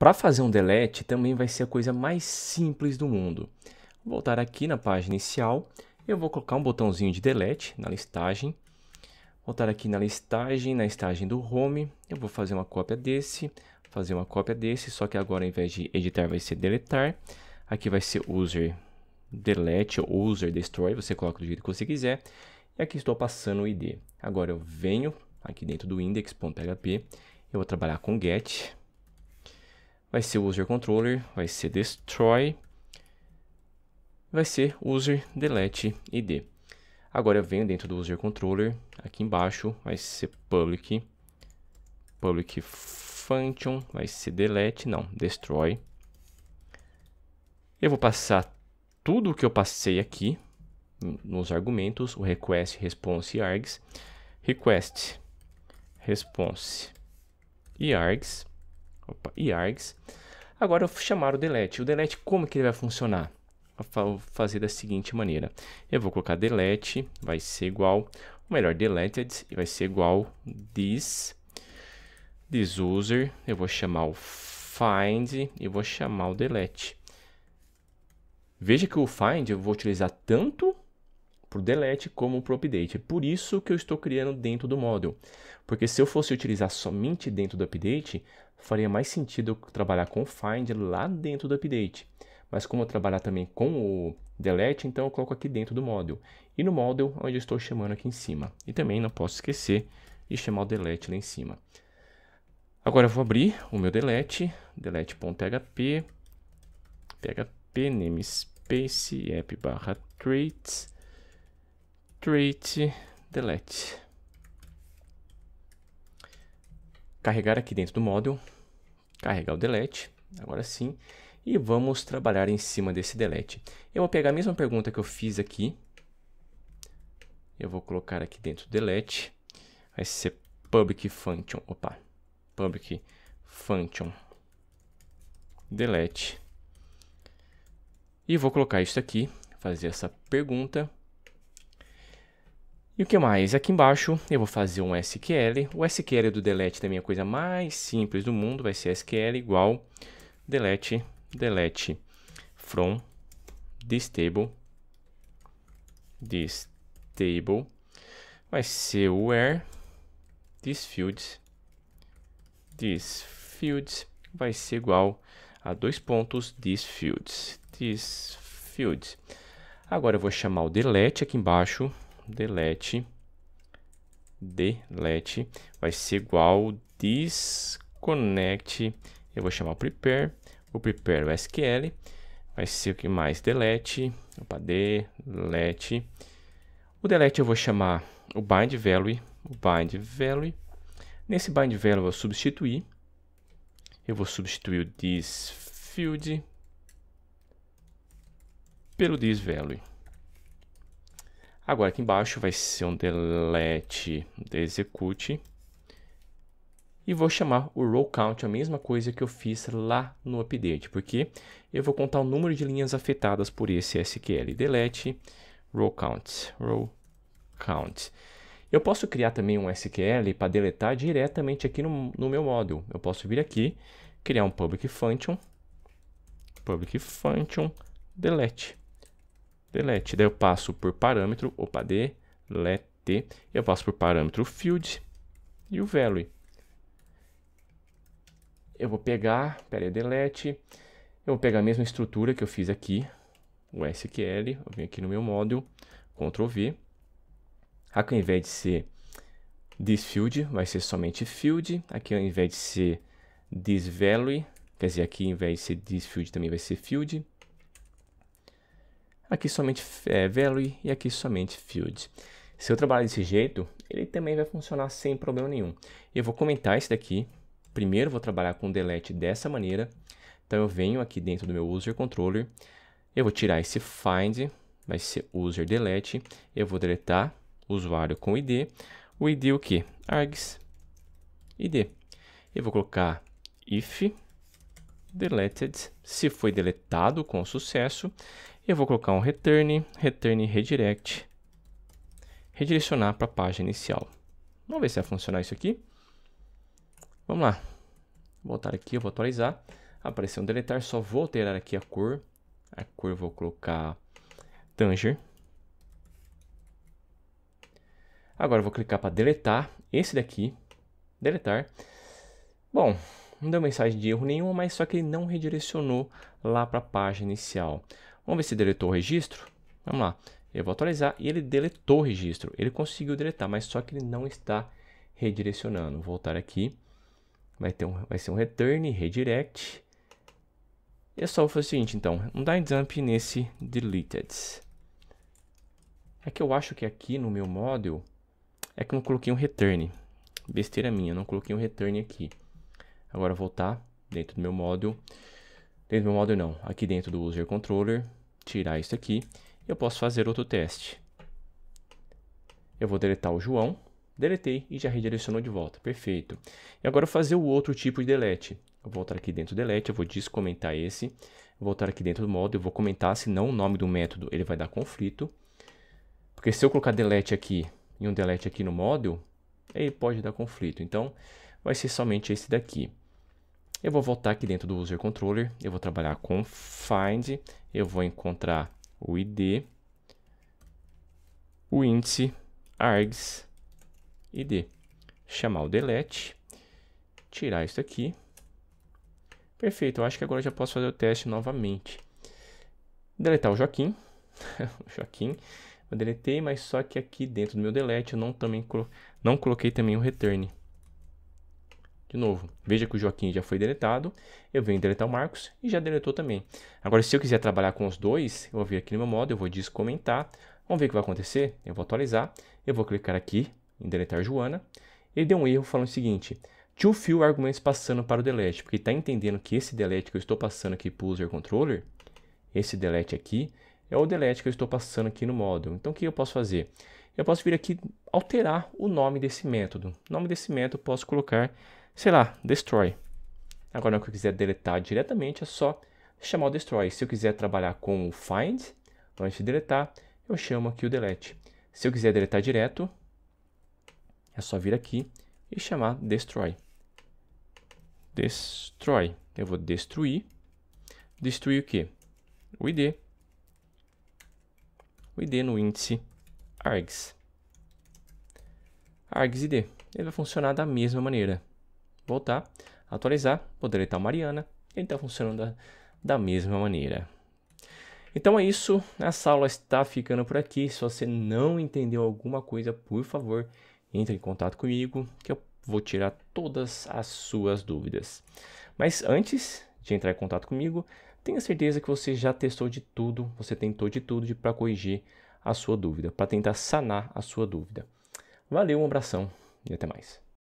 Para fazer um delete também vai ser a coisa mais simples do mundo. Vou voltar aqui na página inicial, eu vou colocar um botãozinho de delete na listagem. Voltar aqui na listagem, na listagem do home, eu vou fazer uma cópia desse, fazer uma cópia desse, só que agora ao invés de editar vai ser deletar. Aqui vai ser user delete ou user destroy, você coloca do jeito que você quiser. E aqui estou passando o ID. Agora eu venho aqui dentro do index.php, eu vou trabalhar com get, vai ser user controller, vai ser destroy, vai ser user delete id. Agora eu venho dentro do user controller, aqui embaixo vai ser public, public function, vai ser delete, não, destroy. Eu vou passar tudo o que eu passei aqui nos argumentos, o request, response e args. Request, response e args opa, e args. Agora eu chamar o delete. O delete como que ele vai funcionar? Vou fazer da seguinte maneira. Eu vou colocar delete, vai ser igual, o melhor, deleted, é vai ser igual this, this user. Eu vou chamar o find e vou chamar o delete. Veja que o find eu vou utilizar tanto por delete como para update. É por isso que eu estou criando dentro do model. Porque se eu fosse utilizar somente dentro do update, faria mais sentido eu trabalhar com find lá dentro do update. Mas como eu trabalhar também com o delete, então eu coloco aqui dentro do model. E no model, onde eu estou chamando aqui em cima. E também não posso esquecer de chamar o delete lá em cima. Agora eu vou abrir o meu delete, delete.php, php namespace app barra traits, create delete. Carregar aqui dentro do módulo carregar o delete, agora sim, e vamos trabalhar em cima desse delete. Eu vou pegar a mesma pergunta que eu fiz aqui, eu vou colocar aqui dentro do delete, vai ser public function, opa, public function delete, e vou colocar isso aqui, fazer essa pergunta, e o que mais? Aqui embaixo eu vou fazer um SQL. O SQL do delete também é a coisa mais simples do mundo. Vai ser SQL igual delete, delete from this table, this table. Vai ser where this fields, this fields vai ser igual a dois pontos this fields, this fields. Agora eu vou chamar o delete aqui embaixo delete delete vai ser igual disconnect. Eu vou chamar o prepare, o prepare o SQL vai ser o que mais delete, opa, delete. O delete eu vou chamar o bind value, o bind value. Nesse bind value eu vou substituir. Eu vou substituir o this field pelo this value. Agora aqui embaixo vai ser um delete de execute. E vou chamar o row count, a mesma coisa que eu fiz lá no update, porque eu vou contar o número de linhas afetadas por esse SQL. Delete, row count, row count. Eu posso criar também um SQL para deletar diretamente aqui no, no meu módulo. Eu posso vir aqui, criar um public function, public function, delete delete. Daí eu passo por parâmetro, opa, delete, eu passo por parâmetro field e o value. Eu vou pegar, pera aí, delete, eu vou pegar a mesma estrutura que eu fiz aqui, o SQL, eu venho aqui no meu módulo, Ctrl V, aqui ao invés de ser this field, vai ser somente field, aqui ao invés de ser this value, quer dizer, aqui ao invés de ser this field também vai ser field, aqui somente é, value e aqui somente field. Se eu trabalhar desse jeito, ele também vai funcionar sem problema nenhum. Eu vou comentar isso daqui. Primeiro vou trabalhar com delete dessa maneira. Então eu venho aqui dentro do meu user controller, eu vou tirar esse find, vai ser user delete, eu vou deletar usuário com id, o id é o que? args id. Eu vou colocar if deleted, se foi deletado com sucesso, eu vou colocar um return, return redirect, redirecionar para a página inicial. Vamos ver se vai funcionar isso aqui. Vamos lá. Vou voltar aqui, eu vou atualizar. Apareceu um deletar, só vou alterar aqui a cor. A cor eu vou colocar Tanger. Agora eu vou clicar para deletar esse daqui. Deletar. Bom, não deu mensagem de erro nenhuma, mas só que ele não redirecionou lá para a página inicial. Vamos ver se deletou o registro? Vamos lá. Eu vou atualizar e ele deletou o registro. Ele conseguiu deletar, mas só que ele não está redirecionando. Vou voltar aqui. Vai, ter um, vai ser um return, redirect. E é só fazer o seguinte, então. Um die dump nesse deleted. É que eu acho que aqui no meu model é que eu não coloquei um return. Besteira minha, não coloquei um return aqui. Agora voltar dentro do meu model. Dentro do meu model não, aqui dentro do user controller tirar isso aqui, eu posso fazer outro teste. Eu vou deletar o João, deletei e já redirecionou de volta, perfeito. E agora eu vou fazer o outro tipo de delete. Eu vou voltar aqui dentro do delete, eu vou descomentar esse, vou voltar aqui dentro do modo, eu vou comentar, senão o nome do método ele vai dar conflito. Porque se eu colocar delete aqui e um delete aqui no módulo ele pode dar conflito. Então, vai ser somente esse daqui. Eu vou voltar aqui dentro do User Controller, eu vou trabalhar com Find, eu vou encontrar o ID, o índice, args, ID. Chamar o delete, tirar isso aqui. Perfeito, eu acho que agora já posso fazer o teste novamente. Deletar o Joaquim. Joaquim, eu deletei, mas só que aqui dentro do meu delete eu não, também, não coloquei também o return. De novo, veja que o Joaquim já foi deletado, eu venho deletar o Marcos e já deletou também. Agora, se eu quiser trabalhar com os dois, eu vou vir aqui no meu modo, eu vou descomentar. Vamos ver o que vai acontecer? Eu vou atualizar, eu vou clicar aqui em deletar Joana. Ele deu um erro falando o seguinte, too few argumentos passando para o delete, porque está entendendo que esse delete que eu estou passando aqui para o user controller, esse delete aqui, é o delete que eu estou passando aqui no modo. Então, o que eu posso fazer? Eu posso vir aqui alterar o nome desse método. O nome desse método eu posso colocar sei lá, destroy. Agora, se que eu quiser deletar diretamente, é só chamar o destroy. Se eu quiser trabalhar com o find, antes de deletar, eu chamo aqui o delete. Se eu quiser deletar direto, é só vir aqui e chamar destroy. Destroy. Eu vou destruir. Destruir o que? O id. O id no índice args. args id. Ele vai funcionar da mesma maneira voltar, atualizar, vou deletar o Mariana, ele está funcionando da, da mesma maneira. Então é isso, essa aula está ficando por aqui. Se você não entendeu alguma coisa, por favor, entre em contato comigo que eu vou tirar todas as suas dúvidas. Mas antes de entrar em contato comigo, tenha certeza que você já testou de tudo, você tentou de tudo para corrigir a sua dúvida, para tentar sanar a sua dúvida. Valeu, um abração e até mais.